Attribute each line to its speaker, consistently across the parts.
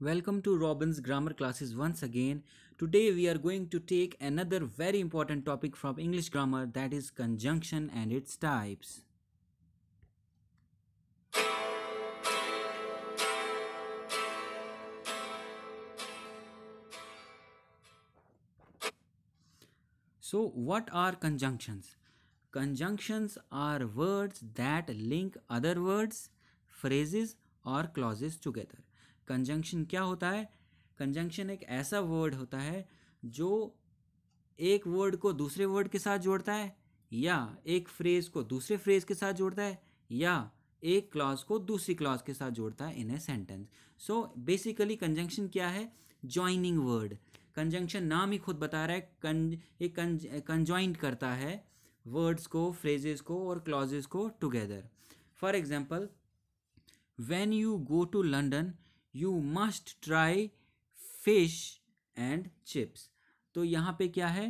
Speaker 1: Welcome to Robin's grammar classes once again. Today we are going to take another very important topic from English grammar that is conjunction and its types. So what are conjunctions? Conjunctions are words that link other words, phrases or clauses together conjunction क्या होता है conjunction एक ऐसा word होता है जो एक word को दूसरे वर्ड के साथ जोड़ता है या एक फ्रेज को दूसरे फ्रेज के साथ जोड़ता है या एक क्लॉज को दूसरी क्लॉज के साथ जोड़ता है in a sentence so basically conjunction क्या है ज्वाइनिंग वर्ड कंजंक्शन नाम ही खुद बता रहा है कन ये कंजॉइंट करता है वर्ड्स को फ्रेजेस को और क्लॉजेस को together for example when you go to London you must try fish and chips तो यहाँ पे क्या है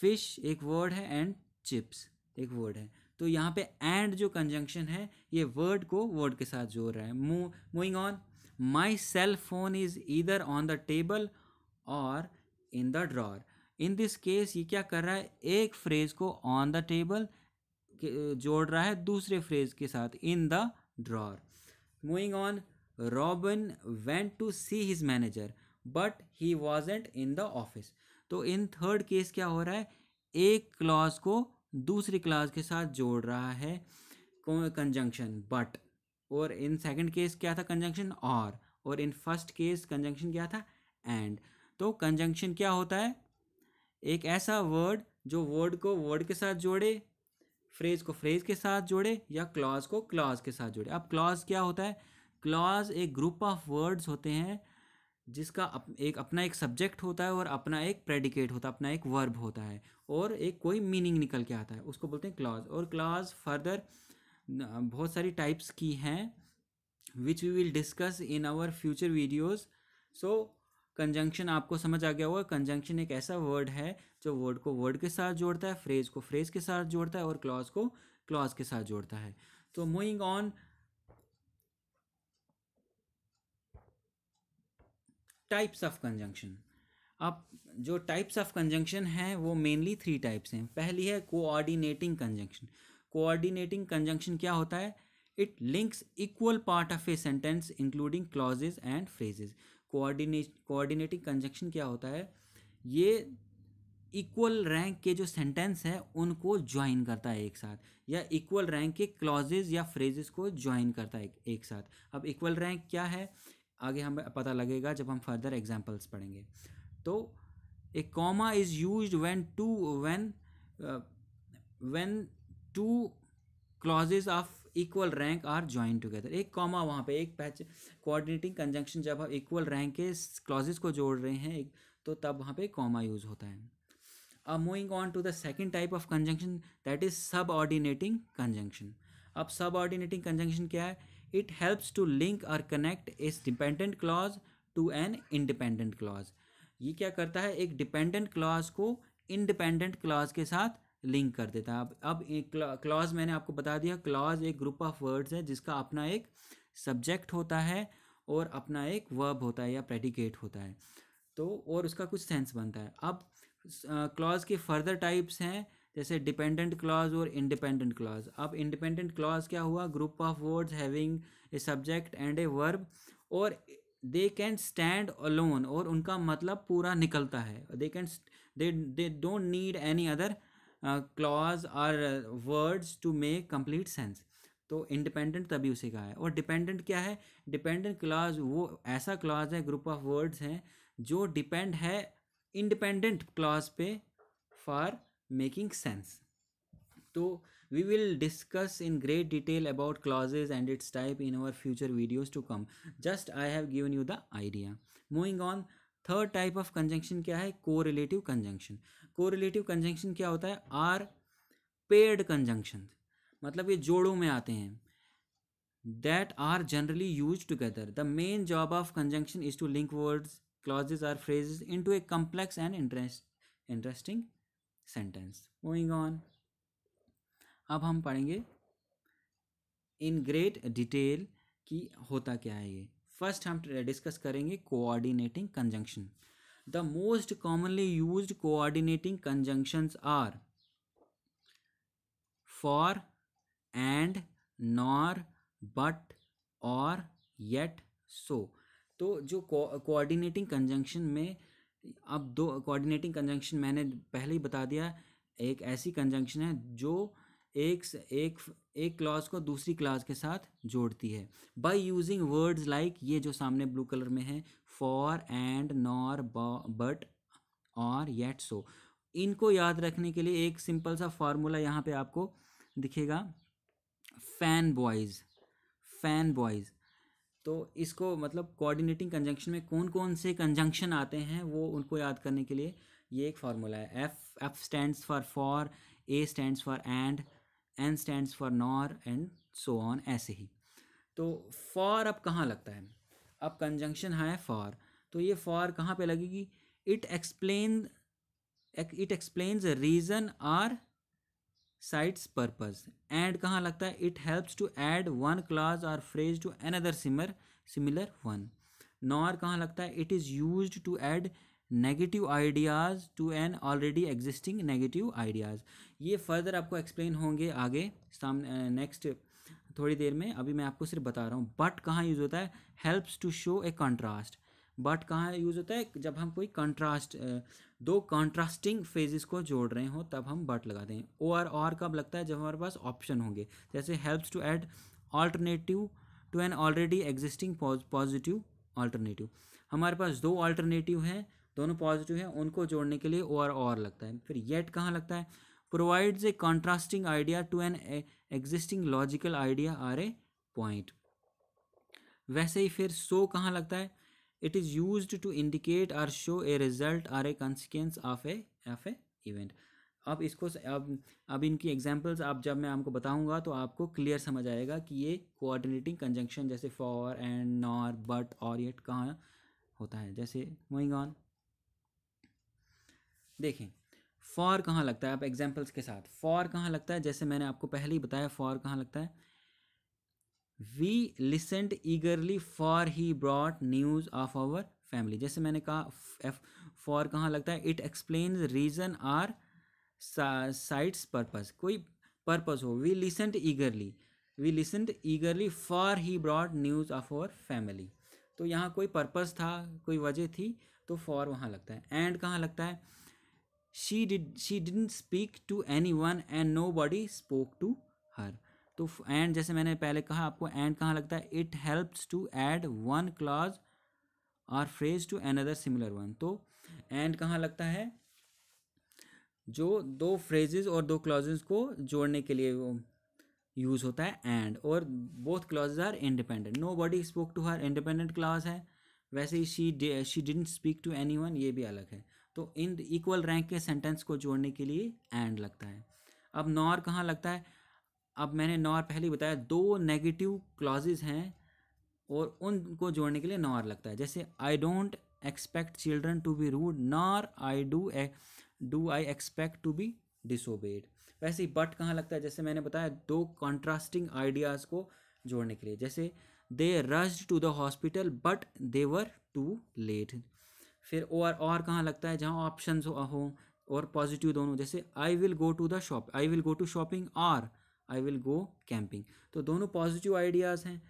Speaker 1: फिश एक वर्ड है एंड चिप्स एक वर्ड है तो यहाँ पे एंड जो कंजंक्शन है ये वर्ड को वर्ड के साथ जोड़ रहा है moving on my cell phone is either on the table or in the drawer in this case ये क्या कर रहा है एक फ्रेज को ऑन द टेबल जोड़ रहा है दूसरे फ्रेज के साथ in the drawer moving on Robin went see his manager but he was wasn't in the office तो इन थर्ड केस क्या हो रहा है एक क्लॉज को दूसरी क्लॉज के साथ जोड़ रहा है कंजंक्शन बट और इन सेकंड केस क्या था कंजंक्शन और और इन फर्स्ट केस कंजंक्शन क्या था एंड तो कंजंक्शन क्या होता है एक ऐसा वर्ड जो वर्ड को वर्ड के साथ जोड़े फ्रेज को फ्रेज के साथ जोड़े या क्लॉज को क्लॉज के साथ जोड़े अब क्लॉज क्या होता है क्लॉज एक ग्रुप ऑफ वर्ड्स होते हैं जिसका अप, एक अपना एक सब्जेक्ट होता है और अपना एक प्रेडिकेट होता है अपना एक वर्ब होता है और एक कोई मीनिंग निकल के आता है उसको बोलते हैं क्लॉज और क्लॉज फर्दर बहुत सारी टाइप्स की हैं which we will discuss in our future videos so conjunction आपको समझ आ गया होगा कंजंक्शन एक ऐसा वर्ड है जो वर्ड को वर्ड के साथ जोड़ता है फ्रेज को फ्रेज के साथ जोड़ता है और क्लॉज को क्लॉज के साथ जोड़ता है तो moving on types of conjunction अब जो टाइप्स ऑफ कंजंक्शन हैं वो मेनली थ्री टाइप्स हैं पहली है कोऑर्डिनेटिंग कंजंक्शन कोऑर्डिनेटिंग कंजंक्शन क्या होता है it links equal part of a sentence including clauses and phrases coordinate coordinating conjunction क्या होता है ये इक्वल रैंक के जो सेंटेंस हैं उनको ज्वाइन करता है एक साथ या इक्वल रैंक के क्लॉजेज या फ्रेजेस को ज्वाइन करता है एक साथ अब इक्वल रैंक क्या है आगे हमें पता लगेगा जब हम फर्दर एग्जाम्पल्स पढ़ेंगे तो a comma is use when two when when two clauses of equal rank are join together एक uh, कॉमा वहाँ पे एक पैच कोऑर्डिनेटिंग कंजंक्शन जब हम इक्वल रैंक के क्लॉजेस को जोड़ रहे हैं एक तो तब वहाँ पे कॉमा यूज़ होता है अब moving on to the second type of conjunction that is subordinating conjunction अब सब ऑर्डिनेटिंग कंजंक्शन क्या है it helps to link or connect is dependent clause to an independent clause ये क्या करता है एक डिपेंडेंट क्लॉज को independent clause के साथ लिंक कर देता है अब अब क्लॉज मैंने आपको बता दिया क्लॉज एक ग्रुप ऑफ वर्ड्स है जिसका अपना एक सब्जेक्ट होता है और अपना एक वर्ब होता है या प्रेडिकेट होता है तो और उसका कुछ सेंस बनता है अब क्लॉज के फर्दर टाइप्स हैं जैसे डिपेंडेंट क्लॉज और इंडिपेंडेंट क्लॉज अब इंडिपेंडेंट क्लॉज क्या हुआ group of words having a subject and a verb और दे कैन स्टैंड अलोन और उनका मतलब पूरा निकलता है they can they they don't need any other clause or words to make complete sense तो इंडिपेंडेंट तभी उसे कहा है और डिपेंडेंट क्या है डिपेंडेंट क्लॉज वो ऐसा क्लॉज है ग्रुप ऑफ वर्ड्स हैं जो डिपेंड है इंडिपेंडेंट क्लॉज पे for making sense so we will discuss in great detail about clauses and its type in our future videos to come just i have given you the idea moving on third type of conjunction क्या है correlative conjunction correlative conjunction क्या होता है are paid conjunction मतलब ये जोड़ों में आते हैं that are generally used together. The main job of conjunction is to link words, clauses or phrases into a complex and interest, interesting sentence moving on अब हम पढ़ेंगे इन ग्रेट डिटेल कि होता क्या है ये फर्स्ट हम डिस्कस करेंगे coordinating conjunction the most commonly use coordinating conjunctions are for and nor but or yet so तो जो कोऑर्डिनेटिंग कंजंक्शन में अब दो कोऑर्डिनेटिंग कंजंक्शन मैंने पहले ही बता दिया एक ऐसी कंजंक्शन है जो एक एक एक क्लॉज को दूसरी क्लॉज के साथ जोड़ती है बाय यूजिंग वर्ड्स लाइक ये जो सामने ब्लू कलर में है for and nor but or yet so इनको याद रखने के लिए एक सिंपल सा फार्मूला यहाँ पे आपको दिखेगा फैन बॉयज़ फैन बॉयज़ तो इसको मतलब कोऑर्डिनेटिंग कंजंक्शन में कौन कौन से कंजंक्शन आते हैं वो उनको याद करने के लिए ये एक फार्मूला है F F stands for for A stands for and N stands for nor and so on ऐसे ही तो फॉर अब कहाँ लगता है अब कंजंक्शन है फॉर तो ये फॉर कहाँ पे लगेगी it explain it explains reason or cites purpose and कहाँ लगता है it helps to add one clause or phrase to another सिमर सिमिलर वन नॉर कहाँ लगता है it is use to add negative ideas to an already existing negative ideas ये further आपको explain होंगे आगे सामने नेक्स्ट थोड़ी देर में अभी मैं आपको सिर्फ बता रहा हूँ बट कहाँ यूज़ होता है helps to show a contrast but कहाँ यूज़ होता है जब हम कोई कंट्रास्ट दो कॉन्ट्रास्टिंग फेजेस को जोड़ रहे हों तब हम बट लगाते हैं ओ आर और कब लगता है जब हमारे पास ऑप्शन होंगे जैसे helps to add alternative to an already existing positive alternative हमारे पास दो ऑल्टरनेटिव हैं दोनों पॉजिटिव हैं उनको जोड़ने के लिए ओ आर और लगता है फिर येट कहाँ लगता है provides a contrasting idea to an existing logical idea or a point वैसे ही फिर सो कहाँ लगता है it is use to indicate or show a result or a consequence of a of a event अब इसको अब अब इनकी एग्जाम्पल्स आप जब मैं आपको बताऊंगा तो आपको क्लियर समझ आएगा कि ये कोऑर्डिनेटिंग कंजंक्शन जैसे for and nor but or yet कहाँ होता है जैसे मोइंग ऑन देखें फॉर कहाँ लगता है आप एग्जाम्पल्स के साथ फॉर कहाँ लगता है जैसे मैंने आपको पहले ही बताया फॉर कहाँ लगता है we listened eagerly for the broad news of our family जैसे मैंने कहा एफ फॉर कहाँ लगता है it explain reason or cites purpose कोई पर्पज हो we listened eagerly we listened eagerly for the broad news of our family तो यहाँ कोई पर्पज था कोई वजह थी तो फॉर वहाँ लगता है एंड कहाँ लगता है she did she did speak to anyone and nobody spoke to her तो एंड जैसे मैंने पहले कहा आपको एंड कहाँ लगता है it helps to add one clause or phrase to another similar one तो एंड कहाँ लगता है जो दो फ्रेजेस और दो क्लॉज को जोड़ने के लिए वो यूज़ होता है एंड और both clauses are independent nobody spoke to her independent clause है वैसे ही she she didn't speak to anyone ये भी अलग है तो इन इक्वल रैंक के सेंटेंस को जोड़ने के लिए एंड लगता है अब नॉर कहाँ लगता है अब मैंने आर पहले बताया दो नेगेटिव क्लॉजेज हैं और उनको जोड़ने के लिए आर लगता है जैसे I don't expect children to be rude nor I do do I expect to be disobeyed वैसे ही बट कहाँ लगता है जैसे मैंने बताया दो कॉन्ट्रास्टिंग आइडियाज़ को जोड़ने के लिए जैसे they rushed to the hospital but they were too late फिर और और कहाँ लगता है जहाँ ऑप्शन हो और पॉजिटिव दोनों जैसे I will go to the shop I will go to shopping or I will go camping तो दोनों पॉजिटिव आइडियाज़ हैं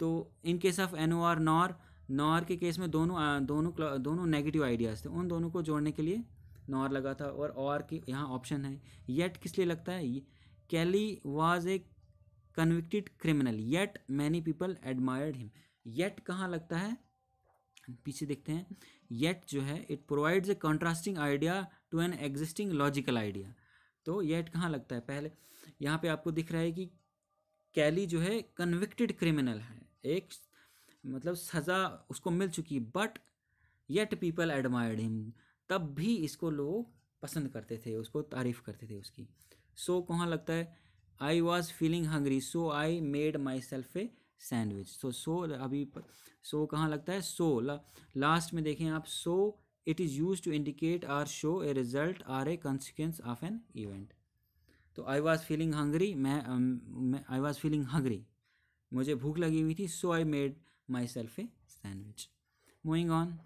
Speaker 1: तो in case of N O R nor nor के केस में दोनों दोनों दोनों नेगेटिव आइडियाज़ थे उन दोनों को जोड़ने के लिए नॉर लगा था और और के यहाँ ऑप्शन है येट किस लिए लगता है Kelly was a convicted criminal yet many people admired him yet कहाँ लगता है पीछे देखते हैं येट जो है it provides a contrasting idea to an existing logical idea तो येट कहाँ लगता है पहले यहाँ पे आपको दिख रहा है कि कैली जो है कन्विक्टेड क्रिमिनल है एक मतलब सज़ा उसको मिल चुकी but yet people admired him तब भी इसको लोग पसंद करते थे उसको तारीफ़ करते थे उसकी सो so, कहाँ लगता है I was feeling hungry so I made myself a sandwich so so अभी सो so, कहाँ लगता है सो so, लास्ट में देखें आप so so, it is use to indicate or show a result or a consequence of an event तो I was feeling hungry मैं आई was feeling hungry मुझे भूख लगी हुई थी so I made myself a sandwich moving on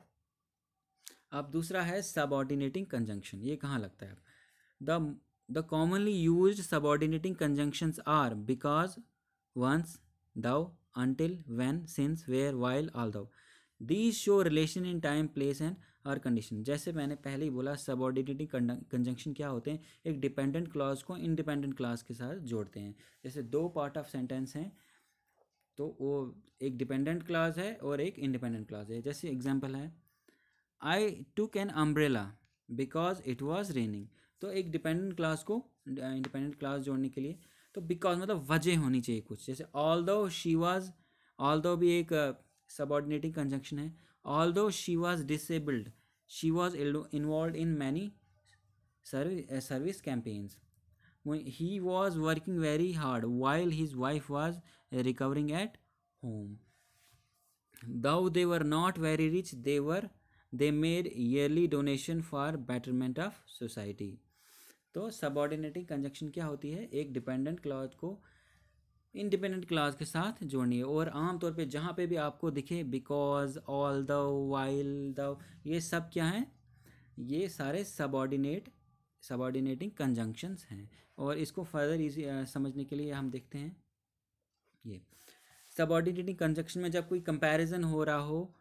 Speaker 1: अब दूसरा है सबऑर्डिनेटिंग कंजंक्शन ये कहाँ लगता है the the commonly use subordinating conjunctions are because once though when since where while all although these show relation in time place and or condition जैसे मैंने पहले ही बोला सबॉर्डिनेटिंग कंजंक्शन क्या होते हैं एक डिपेंडेंट क्लाज को इंडिपेंडेंट क्लाज के साथ जोड़ते हैं जैसे दो पार्ट ऑफ सेंटेंस हैं तो वो एक डिपेंडेंट क्लाज है और एक इंडिपेंडेंट क्लाज है जैसे एग्जाम्पल है I took an umbrella because it was raining तो एक डिपेंडेंट क्लास को इंडिपेंडेंट क्लास जोड़ने के लिए तो बिकॉज मतलब वजह होनी चाहिए कुछ जैसे all although she was all although भी एक सबॉर्डिनेटिंग कंजंक्शन है although she was disabled she was involve in many service campaigns he was working very hard while his wife was recovering at home though they were not very rich they were they made yearly donation for betterment of society तो subordinating conjunction क्या होती है एक dependent clause को independent clause के साथ जोड़नी है और आम तौर पे जहाँ पे भी आपको दिखे because although while the ये सब क्या हैं ये सारे सबॉर्डिनेट सबॉर्डिनेटिंग कंजंक्शंस हैं और इसको फर्दर इजी समझने के लिए हम देखते हैं ये सबॉर्डिनेटिंग कंजंक्शन में जब कोई कंपैरिजन हो रहा हो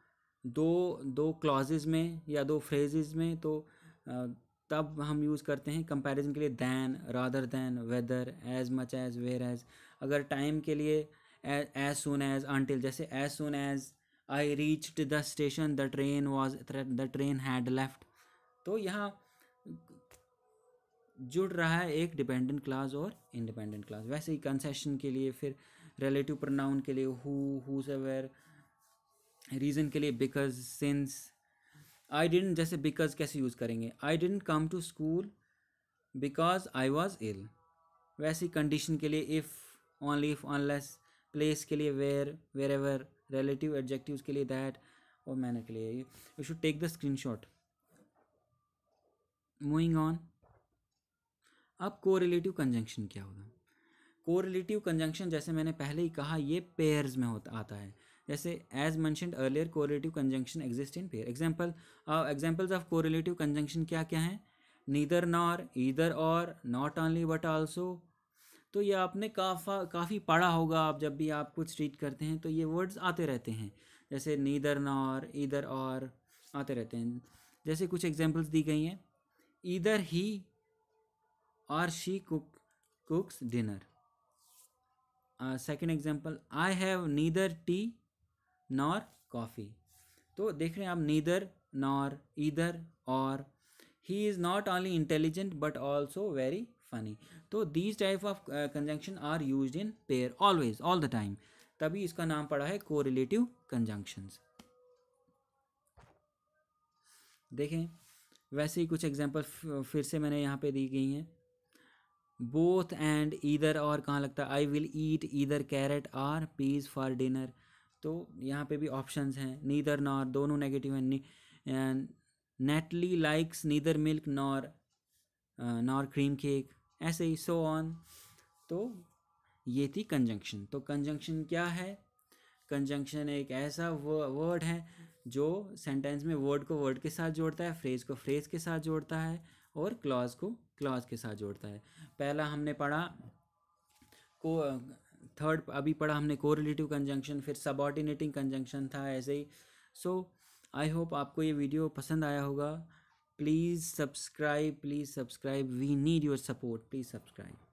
Speaker 1: दो दो क्लॉज में या दो फ्रेजेज में तो आ, तब हम यूज़ करते हैं कंपैरिजन के लिए than rather than whether as much as whereas अगर टाइम के लिए एज सुन एज अनटिल जैसे as soon as I reach the station the train was the train had left तो यहाँ जुड़ रहा है एक डिपेंडेंट क्लास और इंडिपेंडेंट क्लास वैसे ही कंसेशन के लिए फिर रिलेटिव प्रोनाउन के लिए हु हु सेवर रीज़न के लिए बिकॉज सिंस आई डेंट जैसे बिकॉज कैसे यूज़ करेंगे I didn't come to school because I was ill वैसी कंडीशन के लिए इफ़ ओनली अनलेस प्लेस के लिए where wherever relative adjective के लिए दैट और मैंने के लिए you should take the screenshot moving on अब को रिलेटिव कंजंक्शन क्या होगा को रिलेटिव कंजंक्शन जैसे मैंने पहले ही कहा ये पेयर्स में होता आता है जैसे as mentioned earlier relative conjunction exist in pair example examples of को रिलेटिव कंजंक्शन क्या क्या हैं नीदर नॉर ईदर और नॉट ऑनली बट ऑल्सो तो ये आपने काफ़ा काफ़ी पढ़ा होगा आप जब भी आप कुछ रीड करते हैं तो ये वर्ड्स आते रहते हैं जैसे नीदर नॉर इधर और आते रहते हैं जैसे कुछ एग्जाम्पल्स दी गई हैं either he or she cook cooks dinner second example I have neither tea nor coffee तो देख रहे हैं आप neither nor either or he is not only intelligent but also very funny तो these type of conjunction are use in pair always all the time तभी इसका नाम पड़ा है को रिलेटिव कंजंक्शंस देखें वैसे ही कुछ एग्जाम्पल फिर से मैंने यहाँ पे दी गई हैं बोथ एंड ईदर और कहाँ लगता है I will eat either carrot or peas for dinner तो यहाँ पे भी ऑप्शंस हैं नीदर नॉर दोनों नेगेटिव हैं Natalie likes neither milk nor nor cream cake ऐसे ही सो ऑन तो ये थी कंजंक्शन तो कंजंक्शन क्या है कंजंक्शन एक ऐसा वर्ड है जो सेंटेंस में वर्ड को वर्ड के साथ जोड़ता है फ्रेज को फ्रेज के साथ जोड़ता है और क्लॉज को क्लॉज के साथ जोड़ता है पहला हमने पढ़ा को थर्ड अभी पढ़ा हमने कोरिलेटिव कंजंक्शन फिर सबॉर्डिनेटिंग कंजंक्शन था ऐसे ही सो आई होप आपको ये वीडियो पसंद आया होगा please subscribe please subscribe we need your support please subscribe